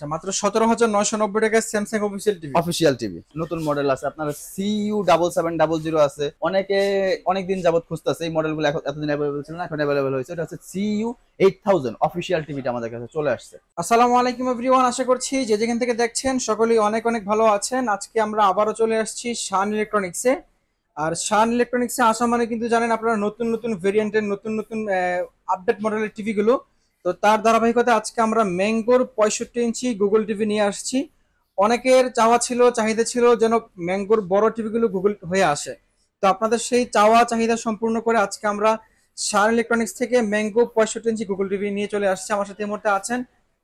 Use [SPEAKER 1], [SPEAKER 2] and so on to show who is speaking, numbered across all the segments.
[SPEAKER 1] আচ্ছা মাত্র 17990 টাকা Samsung official TV official TV নতুন মডেল আছে আপনার সিইউ 7700 আছে অনেকে অনেক দিন যাবত খুঁজতেছে এই মডেলগুলো এতদিন अवेलेबल ছিল না এখন अवेलेबल হয়েছে এটা হচ্ছে সিইউ 8000 অফিশিয়াল টিভিটা আমাদের কাছে চলে আসছে আসসালামু আলাইকুম एवरीवन
[SPEAKER 2] আশা করছি যে যেখান থেকে দেখছেন সকলেই অনেক অনেক ভালো আছেন আজকে আমরা আবারো চলে আসছি শান ইলেকট্রনিক্সে আর শান ইলেকট্রনিক্সে আসা মানে কিন্তু জানেন আপনারা নতুন নতুন ভেরিয়েন্টের নতুন নতুন আপডেট মডেলের টিভিগুলো গুলো তো তার ধারাবাহিকতা আজকে আমরা ম্যাঙ্গোর পঁয়ষট্টি ইঞ্চি গুগল টিভি নিয়ে আসছি অনেকের চাওয়া ছিল চাহিদা ছিল যেন ম্যাঙ্গোর বড় টিভিগুলো গুগল হয়ে আসে তো আপনাদের সেই চাওয়া চাহিদা সম্পূর্ণ করে আজকে আমরা সার ইলেকট্রনিক্স থেকে ম্যাঙ্গো পঁয়ষট্টি ইঞ্চি গুগল টিভি নিয়ে চলে আসছে আমার সাথে এই মুহূর্তে আছেন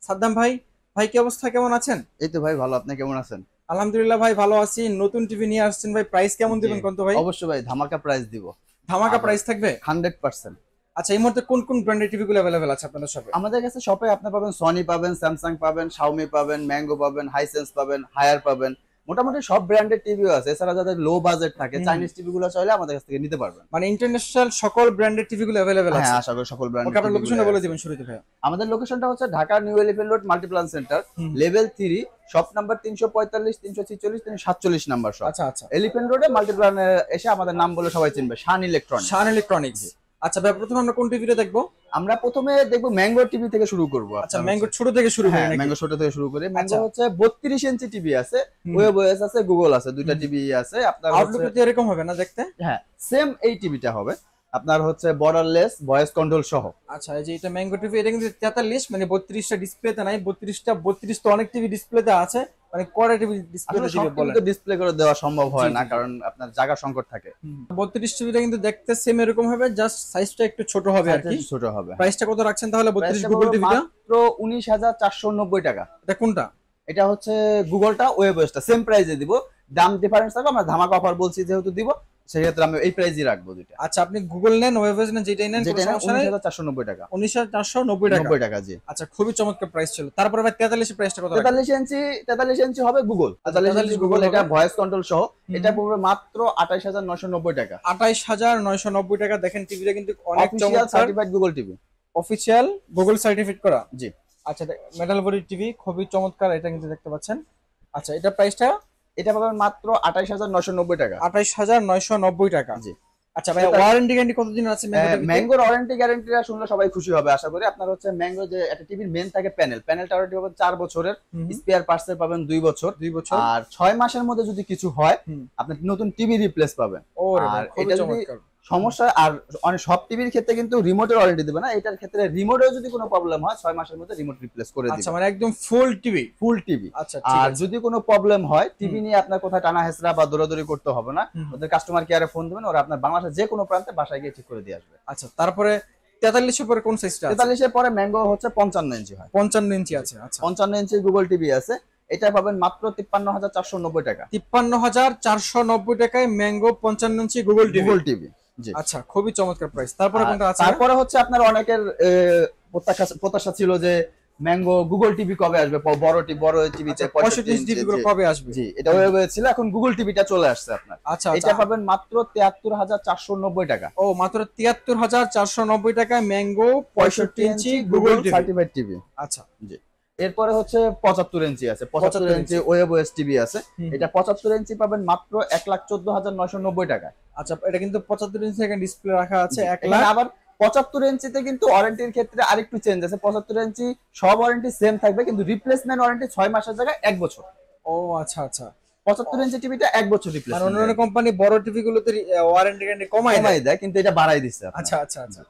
[SPEAKER 2] সাদ্দাম ভাই ভাই কি
[SPEAKER 1] অবস্থা কেমন আছেন এই তো ভাই ভালো আপনি কেমন আছেন আলহামদুলিল্লাহ ভাই ভালো আছি নতুন টিভি নিয়ে আসছেন ভাই প্রাইস কেমন দিবেন কত ভাই অবশ্যই ভাই ধামাকা প্রাইস দিব ধামাকা প্রাইস থাকবে হান্ড্রেড পার্সেন্ট আচ্ছা এই মুহূর্তে কোন কোন ব্র্যান্ডের টিভি গুলো अवेलेबल আছে আপনাদের শপে আমাদের কাছে শপে আপনি পাবেন সনি পাবেন স্যামসাং পাবেন শাওমি পাবেন ম্যাঙ্গো পাবেন হাইসেন্স পাবেন হায়ার পাবেন মোটামুটি সব ব্র্যান্ডের টিভিও আছে এছাড়া যাদের লো বাজেট থাকে চাইনিজ টিভি গুলো চাইলে আমাদের কাছ থেকে নিতে পারবেন মানে ইন্টারন্যাশনাল সকল ব্র্যান্ডের টিভি গুলো अवेलेबल আছে হ্যাঁ আশা করি সকল ব্র্যান্ড আপনার লোকেশন বলে দিবেন শুরুতে ভাই আমাদের লোকেশনটা হচ্ছে Dhaka New Elephant Road Multiplan Center level 3 shop number তিনশো পঁয়তাল্লিশ তিনশো ছিচল্লিশ তিনশো সাতচল্লিশ নাম্বার শপ আচ্ছা আচ্ছা এলিফ্যান্ট রোডে মাল্টিপ্লান এসে আমাদের নাম বলে সবাই চিনবে শান ইলেকট্রনিক্স শান ইলেকট্রনিক্স আচ্ছা ভাই প্রথমে আমরা কোন টিভিটা দেখবো আমরা প্রথমে দেখবো ম্যাঙ্গো টিভি থেকে শুরু করবো আচ্ছা ম্যাঙ্গো ছোট থেকে শুরু হ্যাঁ ম্যাঙ্গো ছোট থেকে শুরু করে ম্যাঙ্গো আচ্ছা। হচ্ছে বত্রিশ ইঞ্চি টিভি আছে ওয়েবওএস আছে গুগল আছে দুইটা টিভি আছে আপনার আউটলুক এরকম হবে না দেখতে হ্যাঁ সেম এই টিভিটা হবে আপনার হচ্ছে বর্ডারলেস ভয়েস কন্ট্রোল সহ
[SPEAKER 2] আচ্ছা এই যে এটা ম্যাঙ্গো টিভি এটা কিন্তু 43 মানে 32 টা ডিসপ্লেতে নাই 32 টা 32 তো অনেক টিভি ডিসপ্লেতে আছে মানে কয়টা টিভি ডিসপ্লেতে দিবে বলেন কিন্তু
[SPEAKER 1] ডিসপ্লে করে দেওয়া সম্ভব হয় না কারণ আপনার জায়গা সংকট থাকে
[SPEAKER 2] 32 টিভিটা কিন্তু দেখতে সেম এরকম হবে জাস্ট সাইজটা একটু ছোট হবে আর কি ছোট
[SPEAKER 1] হবে প্রাইসটা কত রাখছেন তাহলে 32 গুগল টিভিটা মাত্র 19490 টাকা এটা কোনটা এটা হচ্ছে গুগলটা ওয়েবওয়েস্টটা সেম প্রাইসে দিব দাম ডিফারেন্স থাকবে আমরা ধামাকা অফার বলছি যেহেতু দিব সেক্ষেত্রে আমি এই প্রাইসই রাখবো দুইটা আচ্ছা আপনি গুগল নেন ওয়েবএজ নেন যেটাই নেন যেটা নেন চারশো নব্বই টাকা উনিশ হাজার চারশো নব্বই নব্বই টাকা জি আচ্ছা খুবই চমৎকার প্রাইস ছিল তারপরে ভাই তেতাল্লিশ প্রাইসটা কত তেতাল্লিশ ইঞ্চি আচ্ছা, তেতাল্লিশ ইঞ্চি হবে গুগল তেতাল্লিশ গুগল এটা ভয়েস কন্ট্রোল সহ এটা পড়বে মাত্র আঠাইশ হাজার নয়শো নব্বই টাকা আঠাইশ হাজার নয়শো নব্বই টাকা দেখেন টিভিটা কিন্তু অনেক চমৎকার certified Google TV
[SPEAKER 2] official Google certificate করা জি আচ্ছা মেটাল বডি টিভি খুবই চমৎকার এটা কিন্তু দেখতে পাচ্ছেন আচ্ছা এটা প্রাইসটা এটা পাবেন মাত্র আঠাইশ হাজার নয়শো নব্বই টাকা আঠাইশ হাজার নয়শো নব্বই টাকা জি আচ্ছা ভাই ওয়ারেন্টি কতদিন আছে ম্যাঙ্গোর
[SPEAKER 1] ওয়ারেন্টি গ্যারান্টিটা শুনলে সবাই খুশি হবে আশা করি আপনার হচ্ছে ম্যাঙ্গো যে একটা টিভির মেন থাকে প্যানেল প্যানেলটা ওয়ারেন্টি পাবেন চার বছরের স্পেয়ার পাবেন দুই বছর দুই বছর আর ছয় মাসের মধ্যে যদি কিছু হয় আপনি নতুন টিভি রিপ্লেস পাবেন আর এটা যদি সমস্যা আর অনেক সব টিভির ক্ষেত্রে কিন্তু রিমোটের ওয়ারেন্টি দেবে না এটার ক্ষেত্রে রিমোটের যদি কোনো প্রবলেম হয় ছয় মাসের মধ্যে রিমোট রিপ্লেস করে আচ্ছা, দিবে আচ্ছা মানে একদম ফুল টিভি ফুল টিভি আচ্ছা আর যদি কোনো প্রবলেম হয় টিভি নিয়ে আপনার কোথায় টানা হেসরা বা দৌড়াদৌড়ি করতে হবে না ওদের কাস্টমার কেয়ারে ফোন দেবেন ওরা আপনার বাংলাদেশের যে কোনো প্রান্তে বাসায় গিয়ে ঠিক করে দিয়ে আসবে আচ্ছা তারপরে পরে কোন তেতাল্লিশের পরে ম্যাঙ্গো হচ্ছে পঞ্চান্ন ইঞ্চি হয় পঞ্চান্ন ইঞ্চি আছে আচ্ছা। পঞ্চান্ন ইঞ্চি গুগল টিভি আছে এটা পাবেন মাত্র হাজার চারশো নব্বই টাকা তিপ্পান্ন হাজার চারশো নব্বই টাকায়
[SPEAKER 2] ম্যাঙ্গো পঞ্চান্ন inch Google TV Google TV আচ্ছা খুবই চমৎকার প্রাইস তারপরে কোনটা আছে তারপরে
[SPEAKER 1] হচ্ছে আপনার অনেকের প্রত্যাশা ছিল যে ম্যাঙ্গো গুগল টিভি কবে আসবে বড় টিভি বড় আচ্ছা, টিভিতে 65 ইঞ্চি টিভি কবে আসবে জি এটা হয়ে গিয়েছিল এখন গুগল টিভিটা চলে আসছে আপনার আচ্ছা, আচ্ছা। এটা পাবেন মাত্র 73490 টাকা ও মাত্র 73490 টাকায়
[SPEAKER 2] Mango 65 inch Google certified TV আচ্ছা জি
[SPEAKER 1] এরপরে হচ্ছে পঁচাত্তর ইঞ্চি আছে পঁচাত্তর ইঞ্চি ওয়েব ওয়েস টিভি আছে এটা পঁচাত্তর ইঞ্চি পাবেন মাত্র এক লাখ চোদ্দ হাজার নয়শো নব্বই টাকা আচ্ছা এটা কিন্তু পঁচাত্তর ইঞ্চি এখানে ডিসপ্লে রাখা আছে এক লাখ আবার পঁচাত্তর ইঞ্চিতে কিন্তু ওয়ারেন্টির ক্ষেত্রে আরেকটু চেঞ্জ আছে পঁচাত্তর ইঞ্চি সব ওয়ারেন্টি সেম থাকবে কিন্তু রিপ্লেসমেন্ট ওয়ারেন্টি ছয় মাসের জায়গায় এক বছর ও আচ্ছা আচ্ছা পঁচাত্তর ইঞ্চি টিভিটা এক বছর রিপ্লেস মানে অন্যান্য কোম্পানি বড় টিভি গুলোতে ওয়ারেন্টি কমাই দেয় কিন্তু এটা বাড়াই দিচ্ছে আচ্ছা আচ্ছা আচ্ছা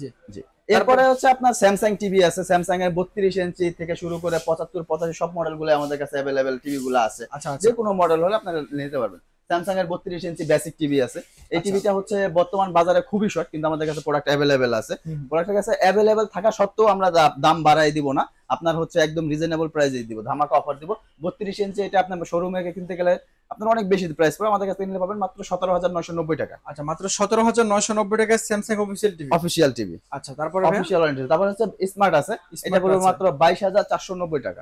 [SPEAKER 1] জি জি এরপরে হচ্ছে আপনার স্যামসাং টিভি আছে স্যামসাং এর বত্রিশ ইঞ্চি থেকে শুরু করে পঁচাত্তর পঁচাশি সব মডেল গুলো আমাদের কাছে অ্যাভেলেবেল টিভি গুলো আছে যে কোনো মডেল হলে আপনারা নিতে পারবেন স্যামসাং এর বত্রিশ ইঞ্চি বেসিক টিভি আছে এই টিভিটা আচ্ছা। হচ্ছে বর্তমান বাজারে খুবই শর্ট কিন্তু আমাদের কাছে প্রোডাক্ট অ্যাভেলেবেল আছে প্রোডাক্টের কাছে অ্যাভেলেবেল থাকা সত্ত্বেও আমরা দাম বাড়াই দিব না আপনার হচ্ছে একদম রিজনেবল প্রাইসে দিব ধামাকা অফার দিব বত্রিশ ইঞ্চি এটা আপনার শোরুমে কিনতে গেলে আপনার অনেক বেশি প্রাইস পড়ে আমাদের কাছে পাবেন মাত্র সতেরো হাজার নয়শো নব্বই টাকা আচ্ছা মাত্র সতেরো হাজার নয়শো নব্বই টাকা Samsung official TV official TV আচ্ছা তারপর অফিসিয়াল ওয়ারেন্টি তারপর হচ্ছে স্মার্ট আছে এটা পড়বে মাত্র বাইশ হাজার চারশো নব্বই টাকা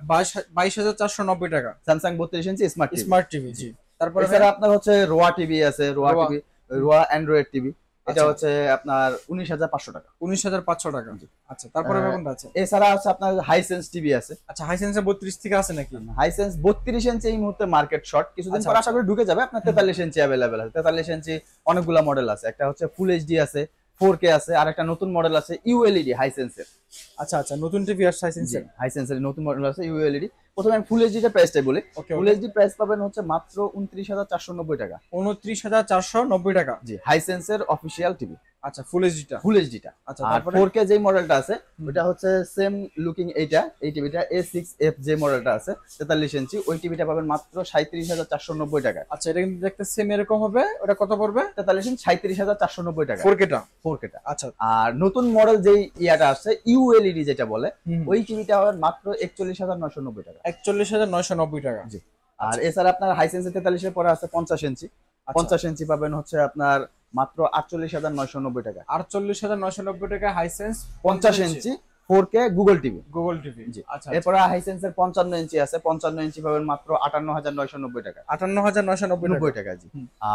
[SPEAKER 1] বাইশ হাজার চারশো নব্বই টাকা স্যামসাং বত্রিশ ইঞ্চি স্মার্ট স্মার্ট টিভি জি তারপরে আপনার হচ্ছে রোয়া টিভি আছে রোয়া টিভি রোয়া অ্যান্ড্রয়েড টিভি এটা আচ্ছা। হচ্ছে আপনার উনিশ হাজার পাঁচশো টাকা উনিশ হাজার পাঁচশো টাকা আচ্ছা তারপরে হ্যাঁ। আছে এছাড়া আছে আপনার হাইসেন্স টিভি আছে আচ্ছা হাইসেন্স বত্রিশ থেকে আছে নাকি হাইসেন্স হ্যাঁ, বত্রিশ ইঞ্চি এই মুহূর্তে মার্কেট শর্ট কিছু দিন আশা করি ঢুকে যাবে আপনার তেতাল্লিশ ইঞ্চি অ্যাভেলেবেল আছে তেতাল্লিশ ইঞ্চি অনেকগুলো মডেল আছে একটা হচ্ছে ফুল এইচডি আছে ফোর কে আছে আর একটা নতুন মডেল আছে ইউএলইডি e হাইসেন্সের আচ্ছা আচ্ছা নতুন টিভি আসছে হাইসেন্সের হাইসেন্সের নতুন মডেল আছে ইউএলইডি প্রথমে আমি ফুল এইচডিটা প্রাইসটা বলি ফুল এইচডি প্রাইস পাবেন হচ্ছে মাত্র 29490 টাকা 29490 টাকা জি হাইসেন্সের অফিশিয়াল টিভি আচ্ছা ফুল এইচডিটা ফুল এইচডিটা আচ্ছা তারপরে 4K যে মডেলটা আছে ওটা হচ্ছে সেম লুকিং এইটা এই টিভিটা A6F যে মডেলটা আছে 43 ইঞ্চি ওই টিভিটা পাবেন মাত্র 37490 টাকা আচ্ছা এটা কিন্তু দেখতে সেম এরকম হবে ওটা কত পড়বে 43 ইঞ্চি 37490 টাকা 4K টা 4K টা আচ্ছা আর নতুন মডেল যেই ইয়াটা আছে ইউএলইডি e যেটা বলে ওই টিভিটা পাবেন মাত্র 41990 টাকা একচল্লিশ হাজার নয়শো নব্বই টাকা জি আর এছাড়া আপনার হাইসেন্স তেতাল্লিশের পরে আছে পঞ্চাশ ইঞ্চি আচ্ছা। পঞ্চাশ ইঞ্চি পাবেন হচ্ছে আপনার মাত্র আটচল্লিশ হাজার নয়শো নব্বই টাকা আটচল্লিশ হাজার নয়শো নব্বই টাকা হাইসেন্স পঞ্চাশ inch four K Google TV Google TV জি আচ্ছা, আচ্ছা। এরপরে হাইসেন্স এর পঞ্চান্ন ইঞ্চি আছে পঞ্চান্ন ইঞ্চি পাবেন মাত্র আটান্ন হাজার নয়শো নব্বই টাকা আটান্ন হাজার নয়শো নব্বই টাকা জি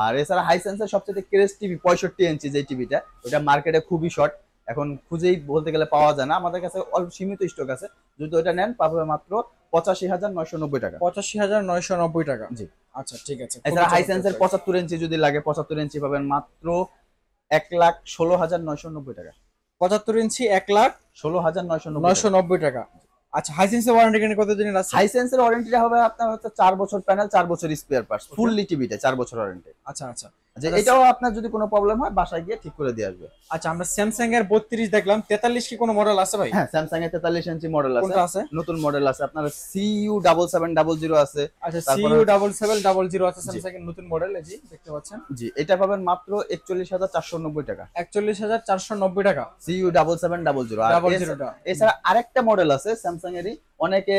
[SPEAKER 1] আর এছাড়া হাইসেন্স এর সবচেয়ে ক্রেস টিভি পঁয়ষট্টি ইঞ্চি যে টিভিটা ওটা মার্কেটে খুবই শর্ট এখন খুঁজেই বলতে গেলে পাওয়া যায় না আমাদের কাছে অল্প সীমিত স্টক আছে যদি ওটা নেন পাবে মাত্র পঁচাশি হাজার নয়শো নব্বই টাকা পঁচাশি আচ্ছা, পঁচাত্তর ইঞ্চি লাগে পঁচাত্তর ইঞ্চি এক লাখ ষোলো হাজার নয়শো নব্বই টাকা পঁচাত্তর ইঞ্চি এক লাখ ষোলো হাজার নয়শো নয়শো নব্বই টাকা আচ্ছা হাইসেন্সের ওয়ারেন্টি হবে আপনার হচ্ছে চার বছর চার স্পেয়ার পার্টস ফুললি টিভিতে চার বছর ওয়ারেন্টি আচ্ছা আচ্ছা এটাও আপনার যদি কোনো প্রবলেম হয় বাসায় গিয়ে ঠিক করে দিয়ে আসবে আচ্ছা আমরা স্যামসাং এর 32 দেখলাম 43 কি কোনো মডেল আছে ভাই হ্যাঁ স্যামসাং এর 43 ইঞ্চি মডেল আছে কোনটা আছে নতুন মডেল আছে আপনার সিইউ 7700 আছে আচ্ছা সিইউ আছে স্যামসাং
[SPEAKER 2] এর নতুন মডেল জি দেখতে পাচ্ছেন
[SPEAKER 1] জি এটা পাবেন মাত্র 41490 টাকা 41490 টাকা সিইউ 7700 আর এছাড়া আরেকটা মডেল আছে স্যামসাং এরই অনেকে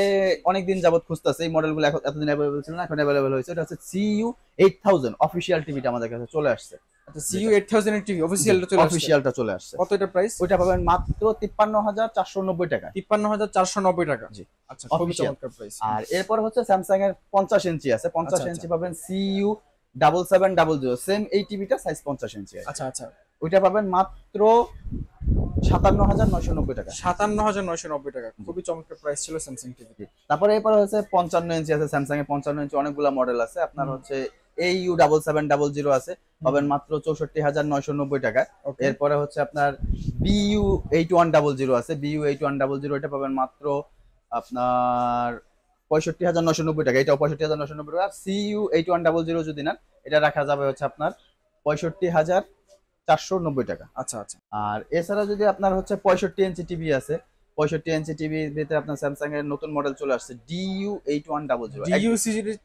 [SPEAKER 1] অনেক দিন যাবত খুঁজতেছে এই মডেলগুলো এতদিন অ্যাভেলেবল ছিল না এখন অ্যাভেলেবল হয়েছে এটা হচ্ছে সিইউ এইট থাউজেন্ড অফিসিয়াল টিভিটা আমাদের কাছে চলে আসছে আচ্ছা সিইউ 8000 এর টিভি অফিশিয়ালটা চলে আসছে অফিশিয়ালটা চলে আসছে কত এটা প্রাইস ওটা পাবেন মাত্র 53490 টাকা 53490 টাকা জি আচ্ছা খুবই চমৎকার প্রাইস আর এরপর হচ্ছে স্যামসাং এর 50 ইঞ্চি আছে 50 আচ্ছা, আচ্ছা। ইঞ্চি পাবেন সিইউ 7700 সেম এই টিভিটা সাইজ 50 ইঞ্চি আচ্ছা আচ্ছা ওইটা পাবেন মাত্র সাতান্ন হাজার নয়শো নব্বই টাকা সাতান্ন হাজার নয়শো নব্বই টাকা খুবই চমৎকার প্রাইস ছিল স্যামসাং টিভি তারপরে এরপর হচ্ছে পঞ্চান্ন ইঞ্চি আছে স্যামসাং এর পঞ্চান্ন ইঞ্চি অনেকগুলা মডেল আছে আপনার হচ্ছে AU double seven double zero আছে পাবেন মাত্র চৌষট্টি হাজার নয়শো নব্বই টাকা এরপরে হচ্ছে আপনার BU eight one double zero আছে BU eight one double zero এটা পাবেন মাত্র আপনার পঁয়ষট্টি হাজার নয়শো নব্বই টাকা এটাও পঁয়ষট্টি হাজার নয়শো নব্বই টাকা CU eight one double zero যদি নেন এটা রাখা যাবে হচ্ছে আপনার পঁয়ষট্টি হাজার চারশো নব্বই টাকা আচ্ছা আচ্ছা আর এছাড়া যদি আপনার হচ্ছে পঁয়ষট্টি ইঞ্চি টিভি আছে 65 ইঞ্চি টিভি ভিতরে আপনার স্যামসাং এর নতুন মডেল চলে আসছে DU8100 DU ওয়ান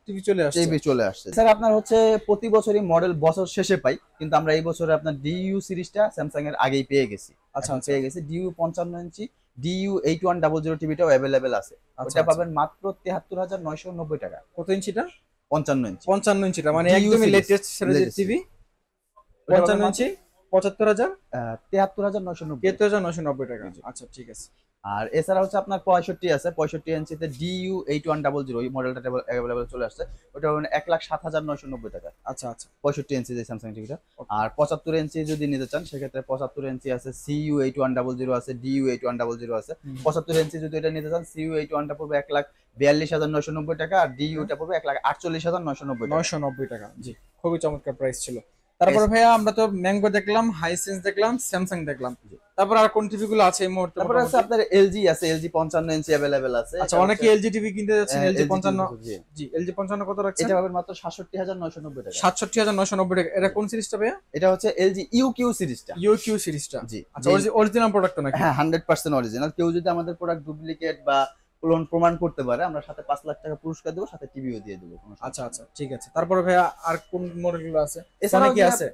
[SPEAKER 1] টিভি চলে আসছে টিভি চলে আসছে স্যার আপনার হচ্ছে প্রতি বছরই মডেল বছর শেষে পাই কিন্তু আমরা এই বছরে আপনার DU সিরিজটা স্যামসাং এর আগেই পেয়ে গেছি আচ্ছা, আচ্ছা। পেয়ে গেছি DU55 ইঞ্চি DU8100 টিভিটাও अवेलेबल আছে আচ্ছা, ওটা আচ্ছা। পাবেন মাত্র 73990 টাকা কত ইঞ্চিটা 55 ইঞ্চি 55 ইঞ্চিটা মানে একদমই লেটেস্ট সিরিজের টিভি 55 ইঞ্চি 75000 73990 তেহাত্তর হাজার টাকা আচ্ছা ঠিক আছে আর এছাড়া হচ্ছে আপনার পঁয়ষট্টি আছে পঁয়ষট্টি ইঞ্চিতে DU eight one double zero মডেলটা অ্যাভেলেবল চলে আসছে ওটা মানে এক লাখ সাত হাজার নয়শো নব্বই টাকা আচ্ছা আচ্ছা পঁয়ষট্টি ইঞ্চি যে স্যামসাং টিভিটা আর পঁচাত্তর ইঞ্চি যদি নিতে চান সেক্ষেত্রে পঁচাত্তর ইঞ্চি আছে CU eight one double zero আছে DU eight one double zero আছে পঁচাত্তর ইঞ্চি যদি এটা নিতে চান সিইউ এইট ওয়ানটা পড়বে এক লাখ বিয়াল্লিশ হাজার নয়শো নব্বই টাকা আর ডিইউটা পড়বে এক লাখ আটচল্লিশ হাজার নয়শো নব্বই নয়শো নব্বই টাকা জি খুবই চমৎকার প্রাইস ছিল
[SPEAKER 2] তারপর ভাইয়া আমরা তো ম্যাঙ্গো দেখলাম হাইসেন্স দেখলাম স্যামসাং দেখলাম তারপর আর কোন টিভি গুলো
[SPEAKER 1] আছে এই মুহূর্তে তারপর আছে আপনার এলজি আছে এলজি 55 ইঞ্চি अवेलेबल আছে আচ্ছা অনেকে এলজি হ্যাঁ, টিভি কিনতে যাচ্ছেন এলজি 55 জি এলজি 55 কত রাখছেন এটা পাবেন মাত্র 67990 টাকা 67990 টাকা এটা কোন সিরিজটা ভাই এটা হচ্ছে এলজি ইউকিউ সিরিজটা ইউকিউ সিরিজটা জি আচ্ছা অরিজিনাল প্রোডাক্ট নাকি হ্যাঁ 100% অরিজিনাল কেউ যদি আমাদের প্রোডাক্ট ডুপ্লিকেট বা ক্লোন প্রমাণ করতে পারে আমরা সাথে 5 লাখ টাকা পুরস্কার দেব সাথে টিভিও দিয়ে দেব আচ্ছা আচ্ছা ঠিক আছে তারপরে ভাইয়া আর কোন মডেলগুলো আছে এছাড়া কি আছে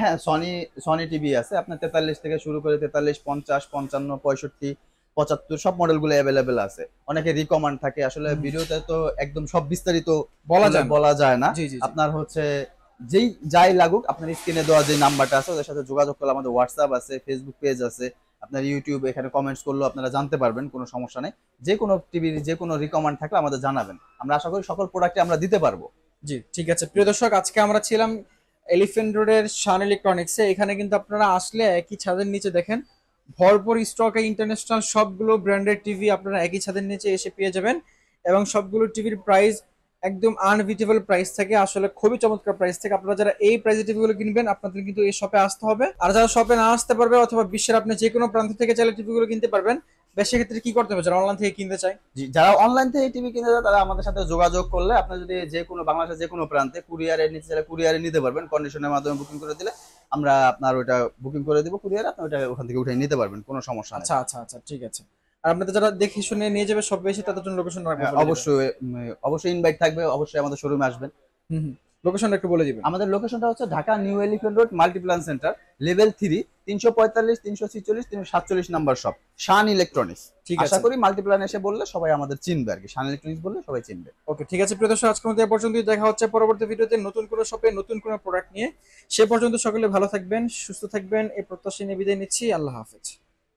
[SPEAKER 1] হ্যাঁ সনি সনি টিভি আছে আপনার তেতাল্লিশ থেকে শুরু করে তেতাল্লিশ পঞ্চাশ পঞ্চান্ন পঁয়ষট্টি পঁচাত্তর সব মডেলগুলো অ্যাভেলেবেল আছে অনেকে রিকমান্ড থাকে আসলে ভিডিওতে তো একদম সব বিস্তারিত বলা যায় বলা যায় না আপনার হচ্ছে যেই যাই লাগুক আপনার স্ক্রিনে দেওয়া যে নাম্বারটা আছে ওদের সাথে যোগাযোগ করলে আমাদের হোয়াটসঅ্যাপ আছে ফেসবুক পেজ আছে আপনার ইউটিউব এখানে কমেন্টস করলেও আপনারা জানতে পারবেন কোনো সমস্যা নেই যে কোনো টিভির যে কোনো রিকমান্ড থাকলে আমাদের জানাবেন আমরা আশা করি সকল প্রোডাক্টে আমরা দিতে পারবো জি ঠিক আছে প্রিয় দর্শক আজকে আমরা ছিলাম
[SPEAKER 2] এলিফেন্ট রোডের শান ইলেকট্রনিক্সে এখানে কিন্তু আপনারা আসলে একই ছাদের নিচে দেখেন ভরপুর স্টকে ইন্টারন্যাশনাল সবগুলো ব্র্যান্ডের টিভি আপনারা একই ছাদের নিচে এসে পেয়ে যাবেন এবং সবগুলো টিভির প্রাইস একদম আনবিটেবল প্রাইস থাকে আসলে খুবই চমৎকার প্রাইস থাকে আপনারা যারা এই প্রাইসে টিভিগুলো কিনবেন আপনাদের কিন্তু এই শপে আসতে হবে আর যারা শপে না আসতে পারবে অথবা বিশ্বের আপনি যে কোনো প্রান্ত থেকে চাইলে
[SPEAKER 1] টিভিগুলো কিনতে পারবেন বেশ সেক্ষেত্রে কি করতে হবে যারা অনলাইন থেকে কিনতে চাই যারা অনলাইন থেকে টিভি কিনতে চায় তারা আমাদের সাথে যোগাযোগ করলে আপনি যদি যে কোনো বাংলাদেশের যে কোনো প্রান্তে কুরিয়ারে নিতে চাইলে কুরিয়ারে নিতে পারবেন কন্ডিশনের মাধ্যমে বুকিং করে দিলে আমরা আপনার ওটা বুকিং করে দেবো কুরিয়ারে আপনি ওটা ওখান থেকে উঠে নিতে পারবেন কোনো সমস্যা আচ্ছা আচ্ছা আচ্ছা ঠিক আছে আর আপনাদের যারা দেখে শুনে নিয়ে যাবে সব বেশি তাদের জন্য হ্যাঁ, লোকেশন অবশ্যই অবশ্যই ইনভাইট থাকবে অবশ্যই আমাদের শোরুমে আসবেন হুম লোকেশনটা একটু বলে দিবেন আমাদের লোকেশনটা হচ্ছে Dhaka New Elephant Road Multiplan Center level three তিনশো পঁয়তাল্লিশ তিনশো ছিচল্লিশ তিনশো সাতচল্লিশ নাম্বার সব শান ইলেকট্রনিক্স ঠিক আশা করি মাল্টিপ্লান এসে বললে সবাই আমাদের চিনবে আর কি শান ইলেকট্রনিক্স বললে সবাই চিনবে ওকে ঠিক আছে প্রিয়দর্শক আজকের মধ্যে পর্যন্ত দেখা হচ্ছে পরবর্তী ভিডিওতে নতুন কোনো শপে নতুন কোনো প্রোডাক্ট নিয়ে
[SPEAKER 2] সে পর্যন্ত সকলে ভালো থাকবেন সুস্থ থাকবেন এই প্রত্যাশা নিয়ে বিদায় নিচ্ছি আল্লাহ হাফেজ